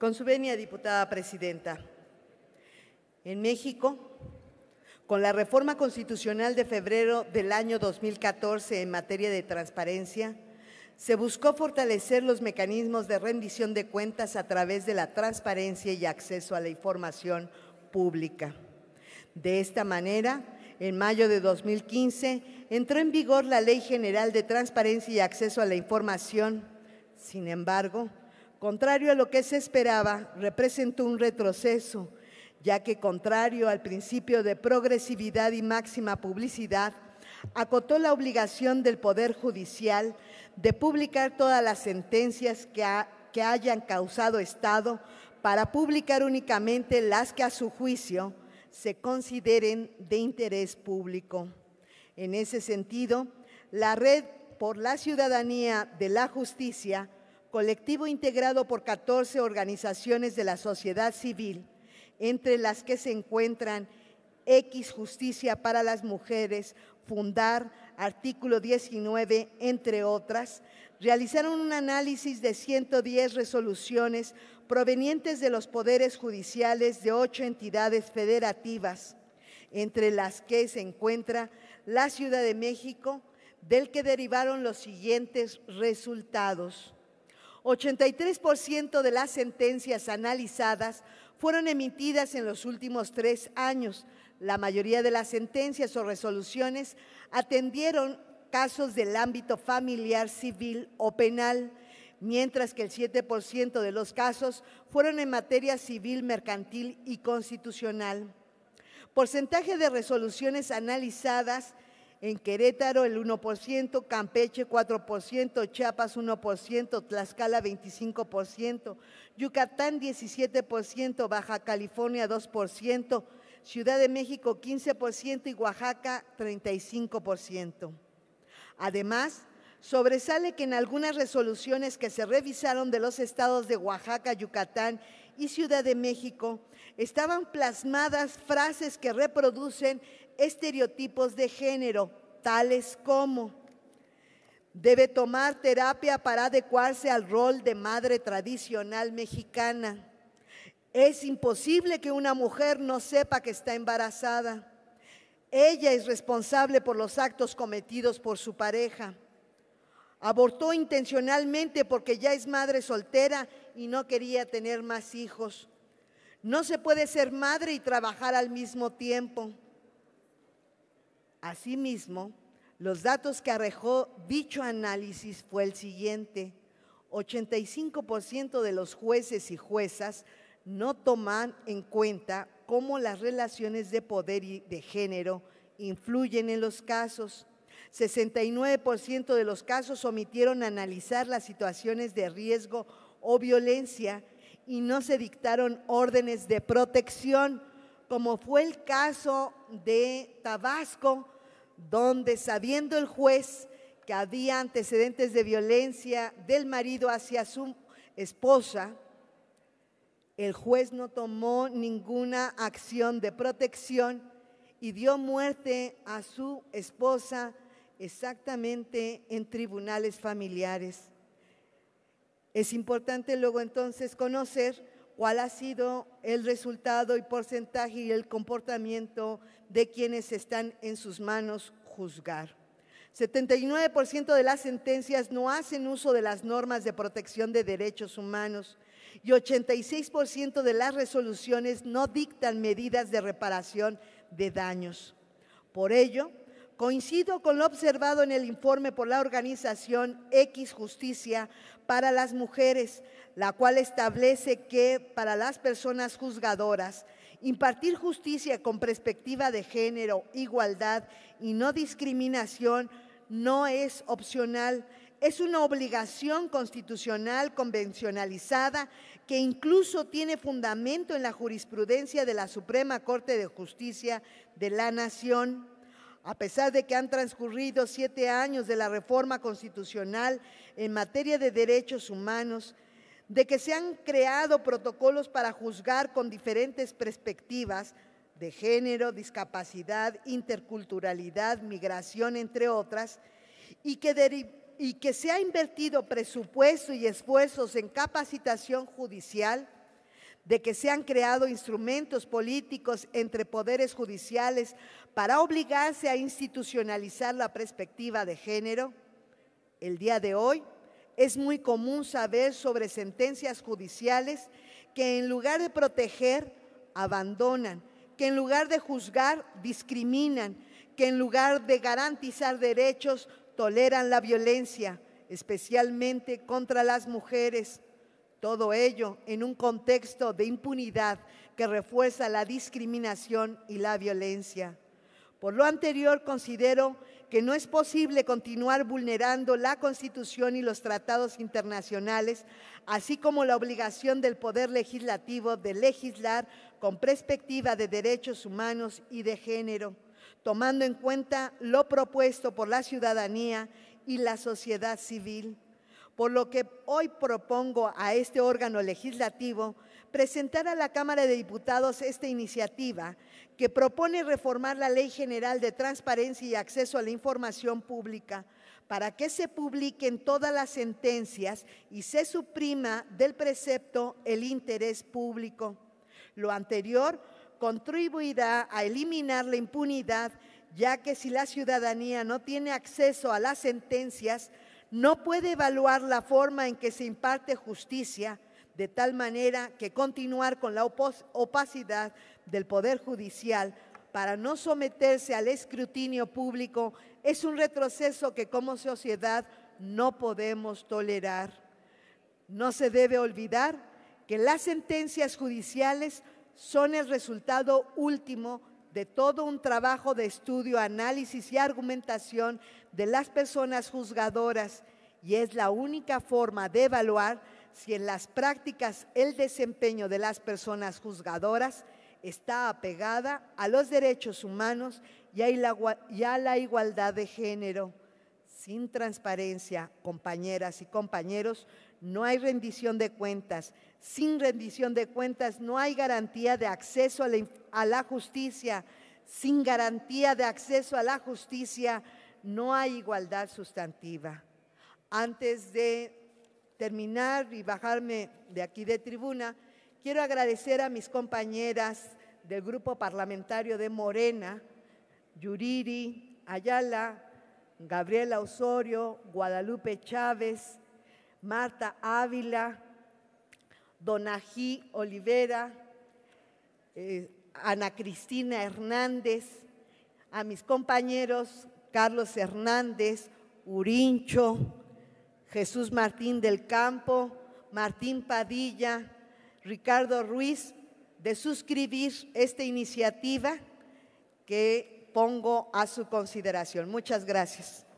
Con su venia, diputada presidenta, en México, con la reforma constitucional de febrero del año 2014 en materia de transparencia, se buscó fortalecer los mecanismos de rendición de cuentas a través de la transparencia y acceso a la información pública. De esta manera, en mayo de 2015, entró en vigor la Ley General de Transparencia y Acceso a la Información. Sin embargo, contrario a lo que se esperaba, representó un retroceso, ya que contrario al principio de progresividad y máxima publicidad, acotó la obligación del Poder Judicial de publicar todas las sentencias que, que hayan causado Estado para publicar únicamente las que a su juicio se consideren de interés público. En ese sentido, la Red por la Ciudadanía de la Justicia colectivo integrado por 14 organizaciones de la sociedad civil, entre las que se encuentran X Justicia para las Mujeres, Fundar, Artículo 19, entre otras, realizaron un análisis de 110 resoluciones provenientes de los poderes judiciales de ocho entidades federativas, entre las que se encuentra la Ciudad de México, del que derivaron los siguientes resultados. 83% de las sentencias analizadas fueron emitidas en los últimos tres años. La mayoría de las sentencias o resoluciones atendieron casos del ámbito familiar, civil o penal, mientras que el 7% de los casos fueron en materia civil, mercantil y constitucional. Porcentaje de resoluciones analizadas en Querétaro el 1%, Campeche 4%, Chiapas 1%, Tlaxcala 25%, Yucatán 17%, Baja California 2%, Ciudad de México 15% y Oaxaca 35%. Además, sobresale que en algunas resoluciones que se revisaron de los estados de Oaxaca, Yucatán y Ciudad de México, estaban plasmadas frases que reproducen estereotipos de género, tales como debe tomar terapia para adecuarse al rol de madre tradicional mexicana. Es imposible que una mujer no sepa que está embarazada. Ella es responsable por los actos cometidos por su pareja. Abortó intencionalmente porque ya es madre soltera y no quería tener más hijos. No se puede ser madre y trabajar al mismo tiempo. Asimismo, los datos que arrojó dicho análisis fue el siguiente. 85% de los jueces y juezas no toman en cuenta cómo las relaciones de poder y de género influyen en los casos. 69% de los casos omitieron analizar las situaciones de riesgo o violencia y no se dictaron órdenes de protección como fue el caso de Tabasco, donde sabiendo el juez que había antecedentes de violencia del marido hacia su esposa, el juez no tomó ninguna acción de protección y dio muerte a su esposa exactamente en tribunales familiares. Es importante luego entonces conocer cuál ha sido el resultado y porcentaje y el comportamiento de quienes están en sus manos juzgar. 79% de las sentencias no hacen uso de las normas de protección de derechos humanos y 86% de las resoluciones no dictan medidas de reparación de daños. Por ello, Coincido con lo observado en el informe por la organización X Justicia para las Mujeres, la cual establece que para las personas juzgadoras, impartir justicia con perspectiva de género, igualdad y no discriminación no es opcional, es una obligación constitucional convencionalizada que incluso tiene fundamento en la jurisprudencia de la Suprema Corte de Justicia de la Nación a pesar de que han transcurrido siete años de la reforma constitucional en materia de derechos humanos, de que se han creado protocolos para juzgar con diferentes perspectivas de género, discapacidad, interculturalidad, migración, entre otras, y que, se ha invertido presupuesto y esfuerzos en capacitación judicial, de que se han creado instrumentos políticos entre poderes judiciales para obligarse a institucionalizar la perspectiva de género? El día de hoy es muy común saber sobre sentencias judiciales que en lugar de proteger, abandonan, que en lugar de juzgar, discriminan, que en lugar de garantizar derechos, toleran la violencia, especialmente contra las mujeres todo ello en un contexto de impunidad que refuerza la discriminación y la violencia. Por lo anterior, considero que no es posible continuar vulnerando la Constitución y los tratados internacionales, así como la obligación del Poder Legislativo de legislar con perspectiva de derechos humanos y de género, tomando en cuenta lo propuesto por la ciudadanía y la sociedad civil por lo que hoy propongo a este órgano legislativo presentar a la Cámara de Diputados esta iniciativa que propone reformar la Ley General de Transparencia y Acceso a la Información Pública para que se publiquen todas las sentencias y se suprima del precepto el interés público. Lo anterior contribuirá a eliminar la impunidad, ya que si la ciudadanía no tiene acceso a las sentencias, no puede evaluar la forma en que se imparte justicia de tal manera que continuar con la opacidad del Poder Judicial para no someterse al escrutinio público es un retroceso que como sociedad no podemos tolerar. No se debe olvidar que las sentencias judiciales son el resultado último de todo un trabajo de estudio, análisis y argumentación de las personas juzgadoras y es la única forma de evaluar si en las prácticas el desempeño de las personas juzgadoras está apegada a los derechos humanos y a la igualdad de género. Sin transparencia, compañeras y compañeros, no hay rendición de cuentas. Sin rendición de cuentas no hay garantía de acceso a la, justicia. Sin garantía de acceso a la justicia no hay igualdad sustantiva. Antes de terminar y bajarme de aquí de tribuna, quiero agradecer a mis compañeras del grupo parlamentario de Morena, Yuriri, Ayala, Gabriela Osorio, Guadalupe Chávez, Marta Ávila, Donají Olivera, eh, Ana Cristina Hernández, a mis compañeros Carlos Hernández, Urincho, Jesús Martín del Campo, Martín Padilla, Ricardo Ruiz, de suscribir esta iniciativa que pongo a su consideración. Muchas gracias.